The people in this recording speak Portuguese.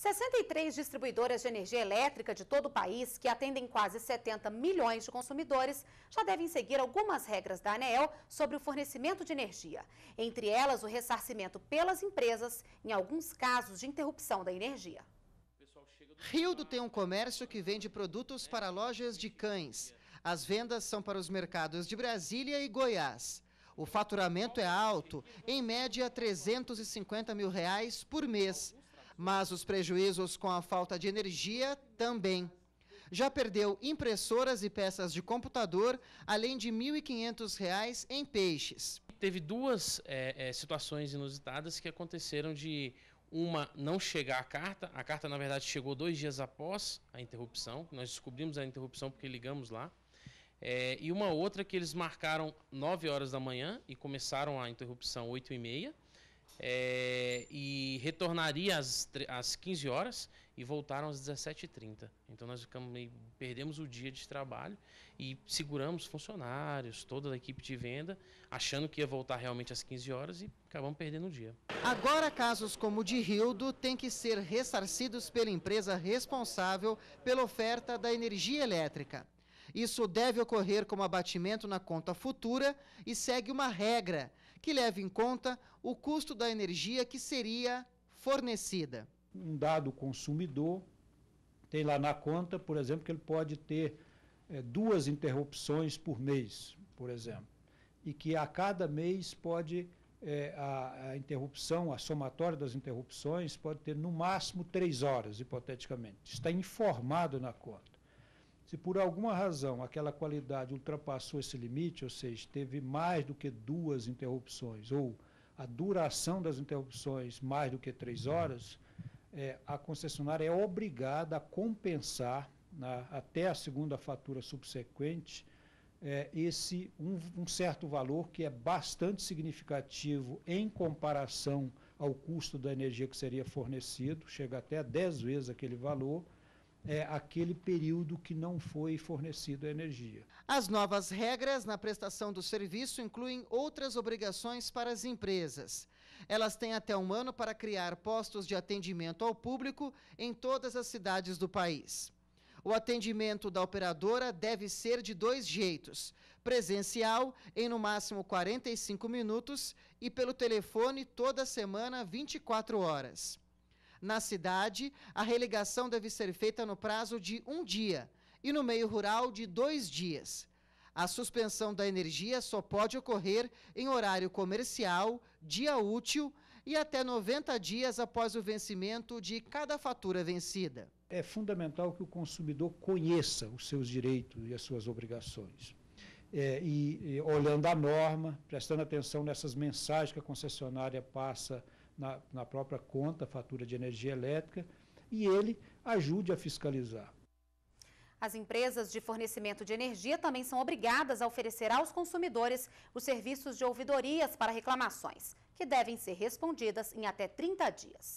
63 distribuidoras de energia elétrica de todo o país, que atendem quase 70 milhões de consumidores, já devem seguir algumas regras da ANEEL sobre o fornecimento de energia. Entre elas, o ressarcimento pelas empresas em alguns casos de interrupção da energia. Rildo tem um comércio que vende produtos para lojas de cães. As vendas são para os mercados de Brasília e Goiás. O faturamento é alto, em média 350 mil reais por mês mas os prejuízos com a falta de energia também. Já perdeu impressoras e peças de computador, além de R$ 1.500 em peixes. Teve duas é, é, situações inusitadas que aconteceram de uma não chegar a carta. A carta, na verdade, chegou dois dias após a interrupção. Nós descobrimos a interrupção porque ligamos lá. É, e uma outra que eles marcaram 9 horas da manhã e começaram a interrupção 8 e meia. É, e retornaria às, às 15 horas e voltaram às 17h30. Então nós ficamos meio, perdemos o dia de trabalho e seguramos funcionários, toda a equipe de venda, achando que ia voltar realmente às 15 horas e acabamos perdendo o dia. Agora casos como o de Rildo têm que ser ressarcidos pela empresa responsável pela oferta da energia elétrica. Isso deve ocorrer como abatimento na conta futura e segue uma regra que leve em conta o custo da energia que seria fornecida. Um dado consumidor tem lá na conta, por exemplo, que ele pode ter é, duas interrupções por mês, por exemplo, e que a cada mês pode é, a, a, interrupção, a somatória das interrupções pode ter no máximo três horas, hipoteticamente. Está informado na conta. Se por alguma razão aquela qualidade ultrapassou esse limite, ou seja, teve mais do que duas interrupções, ou a duração das interrupções mais do que três uhum. horas, é, a concessionária é obrigada a compensar, na, né, até a segunda fatura subsequente, é, esse um, um, certo valor que é bastante significativo em comparação ao custo da energia que seria fornecido, chega até 10 vezes aquele valor é, aquele período que não foi fornecido energia. As novas regras na prestação do serviço incluem outras obrigações para as empresas. Elas têm até um ano para criar postos de atendimento ao público em todas as cidades do país. O atendimento da operadora deve ser de dois jeitos: presencial, em no máximo 45 minutos, e pelo telefone toda semana, 24 horas. Na cidade, a relegação deve ser feita no prazo de um dia e no meio rural de dois dias. A suspensão da energia só pode ocorrer em horário comercial, dia útil e até 90 dias após o vencimento de cada fatura vencida. É fundamental que o consumidor conheça os seus direitos e as suas obrigações. É, e, e olhando a norma, prestando atenção nessas mensagens que a concessionária passa na, na própria conta, fatura de energia elétrica, e ele ajude a fiscalizar. As empresas de fornecimento de energia também são obrigadas a oferecer aos consumidores os serviços de ouvidorias para reclamações, que devem ser respondidas em até 30 dias.